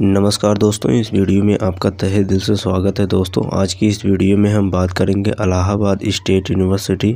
नमस्कार दोस्तों इस वीडियो में आपका तहे दिल से स्वागत है दोस्तों आज की इस वीडियो में हम बात करेंगे Allahabad State University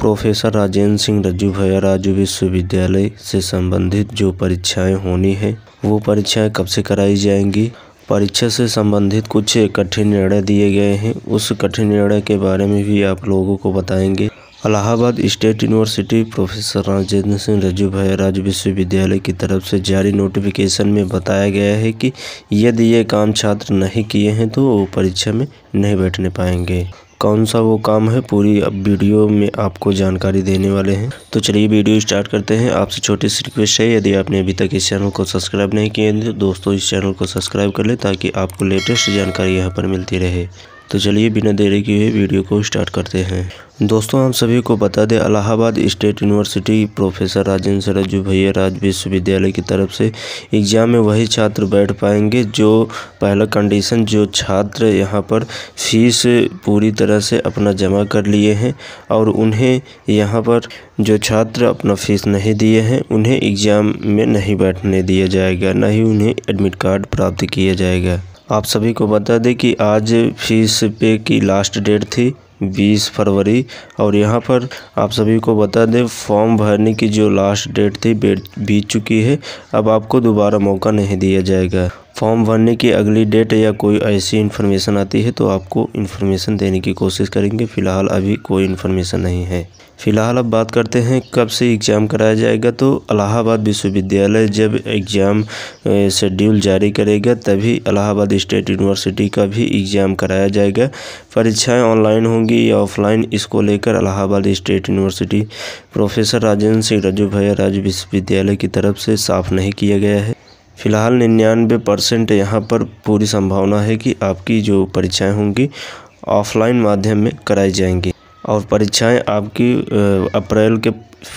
professor Rajendra Singh Rajju Bhaiya राजू विश्वविद्यालय से संबंधित जो परीक्षाएं होनी है वो परीक्षाएं कब से कराई जाएंगी परीक्षा से संबंधित कुछ कठिन निर्णय दिए गए हैं उस कठिन निर्णय के बारे में भी आप लोगों को बताएंगे Allahabad State University professor Rajendra Singh Rajju Bhai राज विश्वविद्यालय की तरफ से जारी नोटिफिकेशन में बताया गया है कि यदि ये काम छात्र नहीं किए हैं तो वो परीक्षा में नहीं बैठने पाएंगे कौन सा वो काम है पूरी अब वीडियो में आपको जानकारी देने वाले हैं तो चलिए वीडियो स्टार्ट करते हैं आपसे छोटी सी रिक्वेस्ट है यदि आपने अभी तक इस चैनल को सब्सक्राइब नहीं किए तो दोस्तों इस चैनल को सब्सक्राइब कर लें ताकि आपको लेटेस्ट जानकारी यहाँ पर मिलती रहे तो चलिए बिना देरी के वीडियो को स्टार्ट करते हैं दोस्तों हम सभी को बता दें Allahabad State University professor Rajendra Rajju Bhaiya राज विश्वविद्यालय की तरफ से एग्ज़ाम में वही छात्र बैठ पाएंगे जो पहला कंडीशन जो छात्र यहाँ पर फीस पूरी तरह से अपना जमा कर लिए हैं और उन्हें यहाँ पर जो छात्र अपना फीस नहीं दिए हैं उन्हें एग्ज़ाम में नहीं बैठने दिया जाएगा न ही उन्हें एडमिट कार्ड प्राप्त किया जाएगा आप सभी को बता दें कि आज फीस पे की लास्ट डेट थी 20 फरवरी और यहाँ पर आप सभी को बता दें फॉर्म भरने की जो लास्ट डेट थी बीत चुकी है अब आपको दोबारा मौका नहीं दिया जाएगा फॉर्म भरने की अगली डेट या कोई ऐसी इन्फॉर्मेशन आती है तो आपको इन्फॉर्मेशन देने की कोशिश करेंगे फ़िलहाल अभी कोई इन्फॉर्मेशन नहीं है फ़िलहाल अब बात करते हैं कब से एग्ज़ाम कराया जाएगा तो अलाहाबाद विश्वविद्यालय जब एग्ज़ाम शेड्यूल जारी करेगा तभी अलाहाबाद स्टेट यूनिवर्सिटी का भी एग्ज़ाम कराया जाएगा परीक्षाएं ऑनलाइन होंगी या ऑफलाइन इसको लेकर Allahabad State University professor Rajendra Singh Rajju Bhaiya राज्य विश्वविद्यालय की तरफ से साफ नहीं किया गया है फ़िलहाल निन्यानवे परसेंट यहाँ पर पूरी संभावना है कि आपकी जो परीक्षाएं होंगी ऑफलाइन माध्यम में कराई जाएंगी और परीक्षाएं आपकी अप्रैल के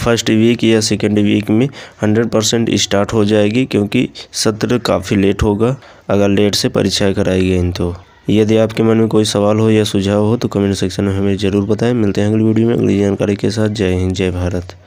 फर्स्ट वीक या सेकेंड वीक में हंड्रेड परसेंट स्टार्ट हो जाएगी क्योंकि सत्र काफ़ी लेट होगा अगर लेट से परीक्षाएं कराई गई तो यदि आपके मन में कोई सवाल हो या सुझाव हो तो कमेंट सेक्शन में हमें ज़रूर बताएं मिलते हैं अगली वीडियो में अगली जानकारी के साथ जय हिंद जय भारत